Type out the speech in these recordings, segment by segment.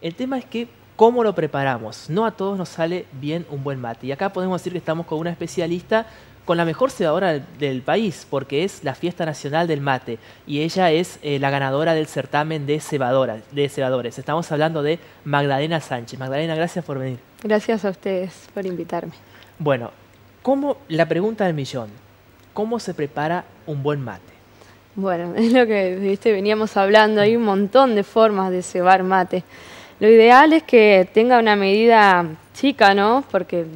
El tema es que cómo lo preparamos. No a todos nos sale bien un buen mate. Y acá podemos decir que estamos con una especialista con la mejor cebadora del país, porque es la fiesta nacional del mate. Y ella es eh, la ganadora del certamen de, de cebadores. Estamos hablando de Magdalena Sánchez. Magdalena, gracias por venir. Gracias a ustedes por invitarme. Bueno, ¿cómo, la pregunta del millón, ¿cómo se prepara un buen mate? Bueno, es lo que veníamos hablando, hay un montón de formas de cebar mate. Lo ideal es que tenga una medida chica, ¿no? Porque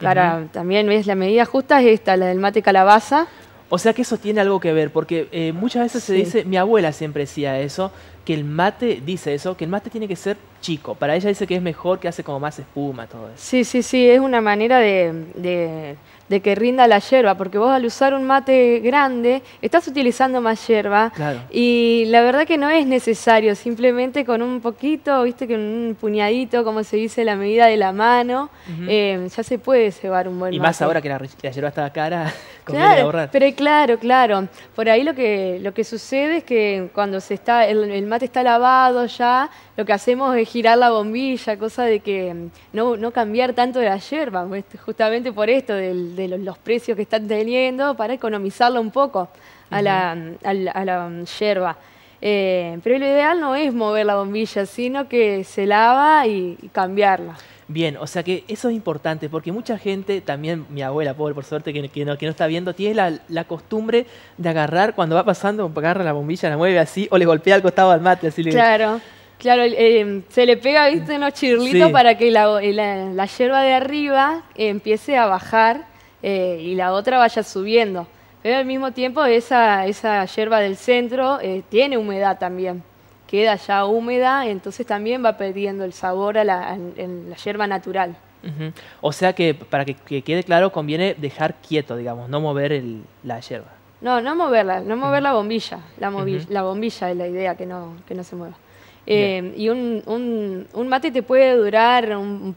para también es la medida justa es esta, la del mate calabaza. O sea que eso tiene algo que ver, porque eh, muchas veces se dice, mi abuela siempre decía eso, que el mate, dice eso, que el mate tiene que ser chico. Para ella dice que es mejor, que hace como más espuma, todo eso. Sí, sí, sí, es una manera de, que rinda la hierba, porque vos al usar un mate grande estás utilizando más hierba. Y la verdad que no es necesario, simplemente con un poquito, viste, que un puñadito, como se dice, la medida de la mano, eh, ya se puede cebar un buen mate. Y más ahora que la, la hierba está cara, claro, ahorrar. Pero claro, claro. Por ahí lo que, lo que sucede es que cuando se está el mate está lavado ya, lo que hacemos es girar la bombilla, cosa de que mm, no, cambiar tanto de la yerba, pues, este, justamente por esto, de los precios que están teniendo, para economizarlo un poco a, la, mm, a, a la mm, yerba. Eh, pero lo ideal no es mover la bombilla, sino que se lava y, cambiarla. Bien, o sea que eso es importante, porque mucha gente, también mi abuela, pobre por suerte, que, no, está viendo, tiene la, costumbre de agarrar, cuando va pasando, agarra la bombilla, la mueve así, o le golpea al costado al mate, así Claro. Claro, eh, se le pega, viste, unos chirlitos para que la, eh, la, hierba de arriba empiece a bajar y la otra vaya subiendo al mismo tiempo esa, esa hierba del centro eh, tiene humedad también, queda ya húmeda, entonces también va perdiendo el sabor a la, en la hierba natural. O sea que para que, quede claro conviene dejar quieto, digamos, no mover la hierba. No, no moverla, no mover la bombilla, la, la bombilla es la idea, que no, que no se mueva. Eh, y un, mate te puede durar un,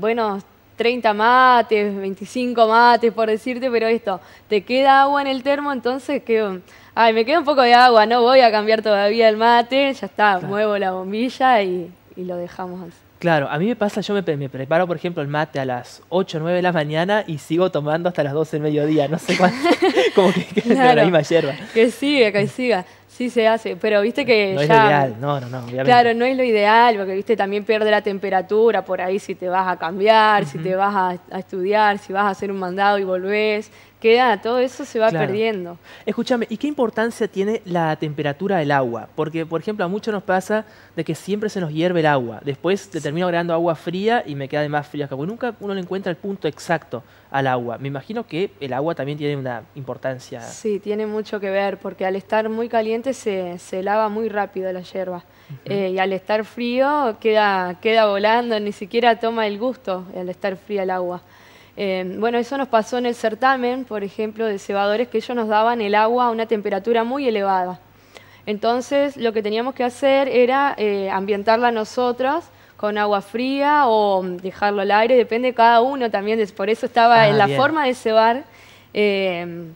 buen un 30 mates, 25 mates, por decirte, pero esto, te queda agua en el termo, entonces que, ay, me queda un poco de agua, no voy a cambiar todavía el mate, ya está, muevo la bombilla y, y lo dejamos así. Claro, a mí me pasa, yo me, me, preparo, por ejemplo, el mate a las 8 o 9 de la mañana y sigo tomando hasta las 12 del mediodía, no sé cuánto, como que, que la misma hierba. Que siga, que siga, sí se hace, pero viste que No es lo ideal, no, no, no, obviamente. Claro, no es lo ideal, porque viste, también pierde la temperatura por ahí si te vas a cambiar, si te vas a, a, estudiar, si vas a hacer un mandado y volvés, queda, todo eso se va perdiendo. Escúchame, ¿y qué importancia tiene la temperatura del agua? Porque, por ejemplo, a muchos nos pasa de que siempre se nos hierve el agua. Después termino agregando agua fría y me queda de más fría que Nunca uno le encuentra el punto exacto al agua. Me imagino que el agua también tiene una importancia. Sí, tiene mucho que ver, porque al estar muy caliente se, se lava muy rápido la hierba. Eh, y al estar frío queda, queda volando, ni siquiera toma el gusto al estar fría el agua. Em, bueno, eso nos pasó en el certamen, por ejemplo, de cebadores, que ellos nos daban el agua a una temperatura muy elevada. Entonces, lo que teníamos que hacer era eh, ambientarla nosotros con agua fría o dejarlo al aire, depende de cada uno también, por eso estaba ah, en la forma de cebar. Em,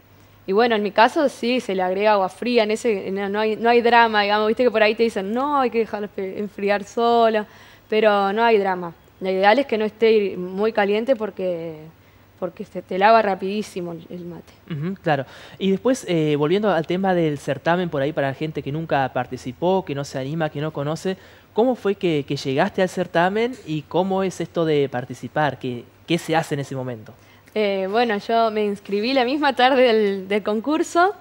y bueno, en mi caso sí, se le agrega agua fría, no, hay, hay drama, digamos, viste que por ahí te dicen, no, hay que dejarlo enfriar solo, pero no hay drama. La ideal es que no esté muy caliente porque porque se te lava rapidísimo el mate. claro. Y después, eh, volviendo al tema del certamen por ahí para la gente que nunca participó, que no se anima, que no conoce, ¿cómo fue que, llegaste al certamen y cómo es esto de participar? ¿Qué, qué se hace en ese momento? Eh, bueno, yo me inscribí la misma tarde del, concurso.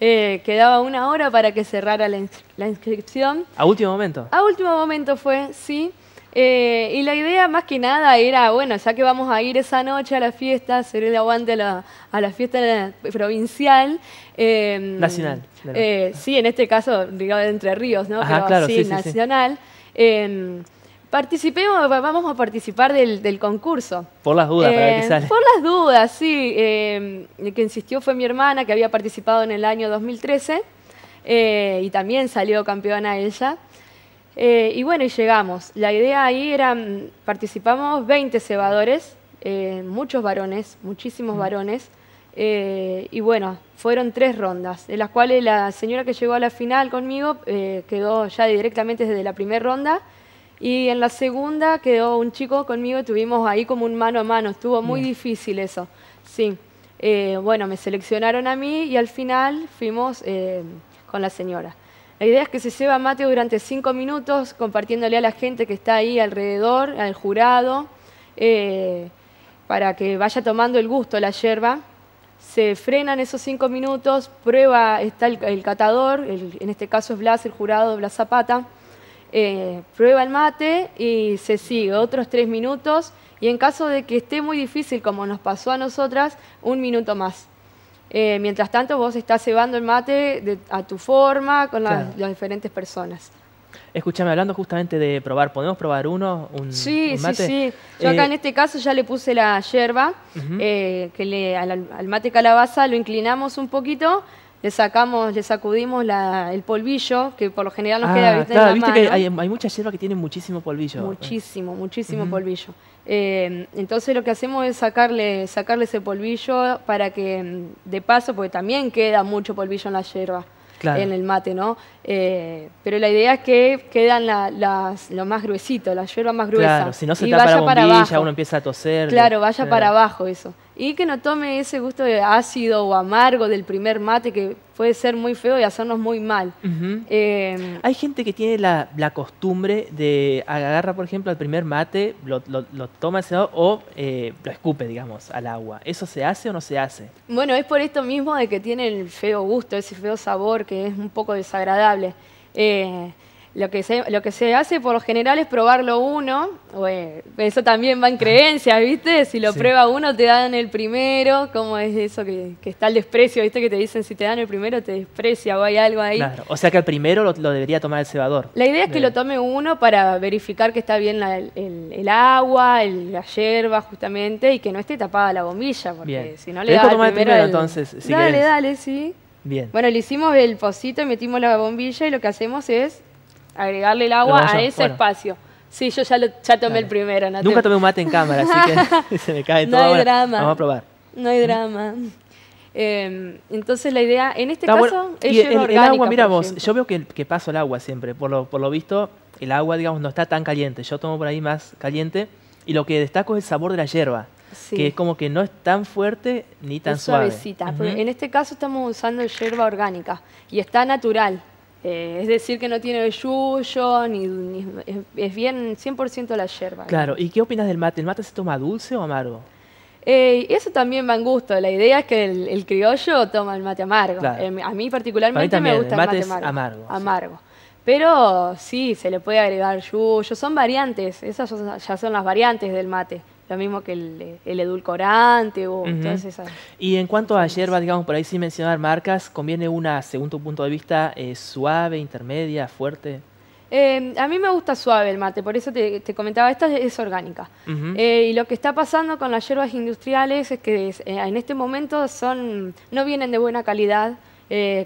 Eh, quedaba una hora para que cerrara la, la inscripción. ¿A último momento? A último momento fue, sí. Eh, y la idea más que nada era, bueno, ya que vamos a ir esa noche a la fiesta, hacer el aguante a la, fiesta provincial. Em, nacional. Eh, sí, en este caso, digamos, Entre Ríos, ¿no? Pero, claro, sí, sí, nacional. Em, participemos, vamos a participar del, concurso. Por las dudas, para em, Por las dudas, sí. el que insistió fue mi hermana, que había participado en el año 2013. Eh, y también salió campeona ella. Eh, y bueno, y llegamos. La idea ahí era, mm, participamos 20 cebadores, eh, muchos varones, muchísimos mm. varones. Eh, y bueno, fueron tres rondas, de las cuales la señora que llegó a la final conmigo quedó ya directamente desde la primera ronda. Y en la segunda quedó un chico conmigo tuvimos ahí como un mano a mano. Estuvo muy difícil eso. Sí. bueno, me seleccionaron a mí y al final fuimos con la señora. La idea es que se lleva mate durante cinco minutos, compartiéndole a la gente que está ahí alrededor, al jurado, eh, para que vaya tomando el gusto la yerba. Se frenan esos cinco minutos, prueba, está el, catador, en este caso es Blas, el jurado Blas Zapata, eh, prueba el mate y se sigue otros tres minutos y en caso de que esté muy difícil, como nos pasó a nosotras, un minuto más. Eh, mientras tanto, vos estás cebando el mate a tu forma con las, diferentes personas. Escúchame, hablando justamente de probar, ¿podemos probar uno? Un, sí, sí, sí. Yo acá eh, en este caso ya le puse la yerba, eh, que al, mate calabaza lo inclinamos un poquito, le sacamos, le sacudimos el polvillo, que por lo general nos queda ah, en ¿viste que hay, mucha hierba que tiene muchísimo polvillo. Muchísimo, muchísimo polvillo. Eh, entonces lo que hacemos es sacarle, sacarle ese polvillo para que mm, de paso, porque también queda mucho polvillo en la yerba. en el mate, ¿no? Eh, pero la idea es que quedan las, lo más gruesito, la yerba más gruesa. Claro, si no se y tapa uno empieza a toser. Claro, vaya eh. para abajo eso y que no tome ese gusto ácido o amargo del primer mate que puede ser muy feo y hacernos muy mal. Eh, Hay gente que tiene la, costumbre de agarrar por ejemplo, al primer mate, lo, lo, toma o eh, lo escupe, digamos, al agua. ¿Eso se hace o no se hace? Bueno, es por esto mismo de que tiene el feo gusto, ese feo sabor que es un poco desagradable. Eh, lo que, se, lo que se hace por lo general es probarlo uno, eso también va en creencias, ¿viste? Si lo prueba uno te dan el primero, ¿cómo es eso que, está el desprecio, ¿viste? Que te dicen si te dan el primero te desprecia o hay algo ahí. Claro, o sea que el primero lo, debería tomar el cebador. La idea es que lo tome uno para verificar que está bien el, agua, la hierba justamente y que no esté tapada la bombilla, porque si no le da el primero... entonces, dale, dale, sí. Bien. Bueno, le hicimos el pocito, metimos la bombilla y lo que hacemos es agregarle el agua a ese espacio. Sí, yo ya, ya tomé el primero. Nunca tomé un mate en cámara, así que se me cae todo. No hay drama. Vamos a probar. No hay drama. Em, entonces la idea, en este caso, es el, agua, mira vos, yo veo que, que, paso el agua siempre. Por lo, por lo visto, el agua, digamos, no está tan caliente. Yo tomo por ahí más caliente. Y lo que destaco es el sabor de la hierba. que es como que no es tan fuerte ni tan suave. suavecita. En este caso estamos usando hierba orgánica y está natural. Eh, es decir, que no tiene yuyo, ni, es, bien 100% la yerba. Claro, ¿y qué opinas del mate? ¿El mate se toma dulce o amargo? Eh, eso también va en gusto. La idea es que el, criollo toma el mate amargo. Eh, a mí particularmente me gusta el mate, amargo. Amargo. Pero sí, se le puede agregar yuyo. Son variantes, esas ya son las variantes del mate lo mismo que el, edulcorante o todas esas. Y en cuanto a hierbas, digamos, por ahí sin mencionar marcas, ¿conviene una, según tu punto de vista, eh, suave, intermedia, fuerte? Em, a mí me gusta suave el mate, por eso te, comentaba, esta es orgánica. Eh, y lo que está pasando con las hierbas industriales es que eh, en este momento son, no vienen de buena calidad,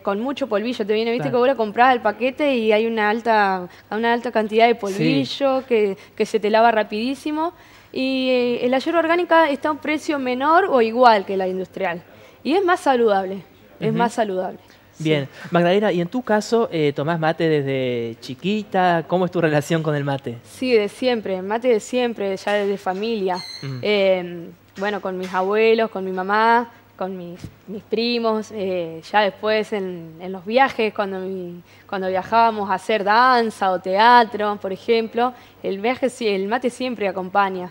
con mucho polvillo. Te viene, viste que que ahora comprar el paquete y hay una alta, una alta cantidad de polvillo que, que, se te lava rapidísimo y eh, la yerba orgánica está a un precio menor o igual que la industrial. Y es más saludable, es más saludable. Bien, Magdalena, y en tu caso, eh, ¿tomás mate desde chiquita? ¿Cómo es tu relación con el mate? Sí, de siempre, mate de siempre, ya desde familia. Mm. Eh, bueno, con mis abuelos, con mi mamá, con mis, mis primos, eh, ya después en, los viajes, cuando, cuando viajábamos a hacer danza o teatro, por ejemplo, el, viaje, el mate siempre acompaña.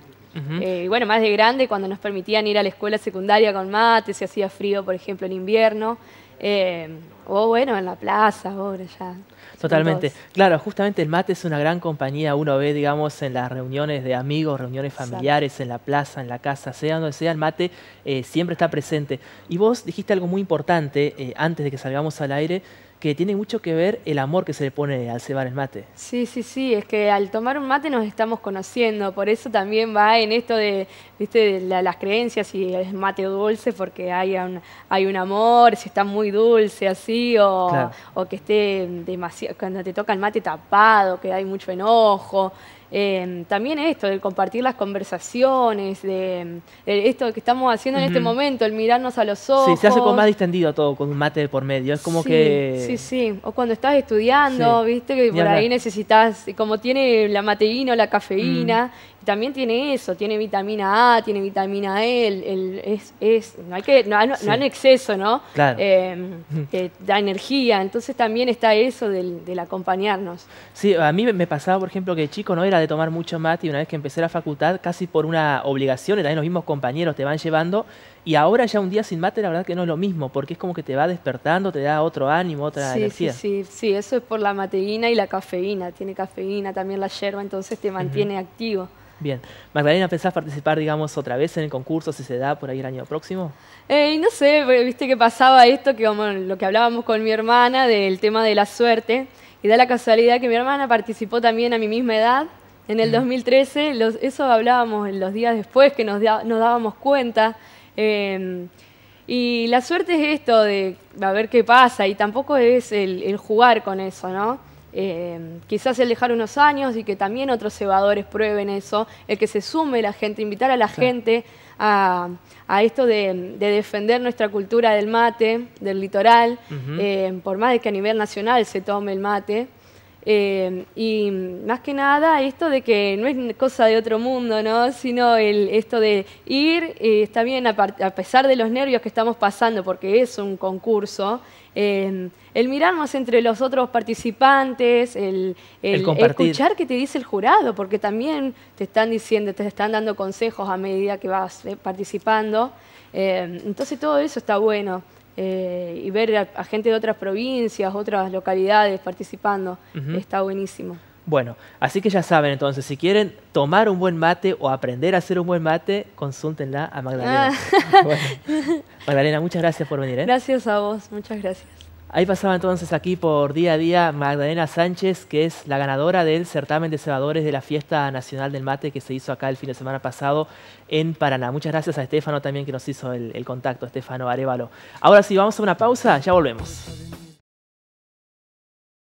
Eh, y bueno, más de grande, cuando nos permitían ir a la escuela secundaria con mate, si hacía frío, por ejemplo, en invierno. Eh, o bueno, en la plaza, ahora ya. Totalmente. Claro, justamente el mate es una gran compañía. Uno ve, digamos, en las reuniones de amigos, reuniones familiares, en la plaza, en la casa, sea donde sea, el mate eh, siempre está presente. Y vos dijiste algo muy importante antes de que salgamos al aire que tiene mucho que ver el amor que se le pone al cebar el mate. Sí, sí, sí, es que al tomar un mate nos estamos conociendo, por eso también va en esto de, ¿viste? las creencias y es mate dulce porque hay un, hay un amor, si está muy dulce así, o, o que esté demasiado, cuando te toca el mate tapado, que hay mucho enojo. Em, también esto, de compartir las conversaciones, de, esto que estamos haciendo en este momento, el mirarnos a los ojos. Sí, se hace con más distendido todo, con un mate por medio. Es como que. Sí, sí. O cuando estás estudiando, viste, que por ahí necesitas, como tiene la mateína o la mm. cafeína, también tiene eso, tiene vitamina A, tiene vitamina E, el, es, es, no hay que, no, no, en exceso, ¿no? Claro. Em, eh, da energía, entonces también está eso del, acompañarnos. Sí, a mí me pasaba, por ejemplo, que de chico no era de tomar mucho mate y una vez que empecé la facultad, casi por una obligación, y también los mismos compañeros te van llevando, y ahora ya un día sin mate, la verdad que no es lo mismo, porque es como que te va despertando, te da otro ánimo, otra sí, energía. Sí, sí, sí, eso es por la mateína y la cafeína, tiene cafeína también la yerba, entonces te mantiene activo. Bien. Magdalena, ¿pensás participar, digamos, otra vez en el concurso si se da por ahí el año próximo? Eh, no sé, viste que pasaba esto, que lo que hablábamos con mi hermana del tema de la suerte, y da la casualidad que mi hermana participó también a mi misma edad, en el 2013, mm. eso hablábamos los días después, que nos, dábamos cuenta. Em, y la suerte es esto de a ver qué pasa, y tampoco es el jugar con eso, ¿no? Em, quizás el dejar unos años y que también otros cebadores prueben eso, el que se sume la gente, invitar a la gente a, esto de, defender nuestra cultura del mate, del litoral, em, por más de que a nivel nacional se tome el mate. Em, y más que nada esto de que no es cosa de otro mundo, ¿no? sino el, esto de ir, eh, está bien a pesar de los nervios que estamos pasando, porque es un concurso, el el más entre los otros participantes, el, escuchar que te dice el jurado, porque también te están diciendo, te están dando consejos a medida que vas eh, participando. Eh, entonces todo eso está bueno. Eh, y ver a, gente de otras provincias, otras localidades participando, está buenísimo. Bueno, así que ya saben, entonces, si quieren tomar un buen mate o aprender a hacer un buen mate, consúltenla a Magdalena. Ah. Magdalena, muchas gracias por venir. ¿eh? Gracias a vos, muchas gracias. Ahí pasaba entonces aquí por día a día Magdalena Sánchez, que es la ganadora del certamen de cebadores de la Fiesta Nacional del Mate que se hizo acá el fin de semana pasado en Paraná. Muchas gracias a Estefano también que nos hizo el, el contacto, Estefano Arevalo. Ahora sí, vamos a una pausa, ya volvemos.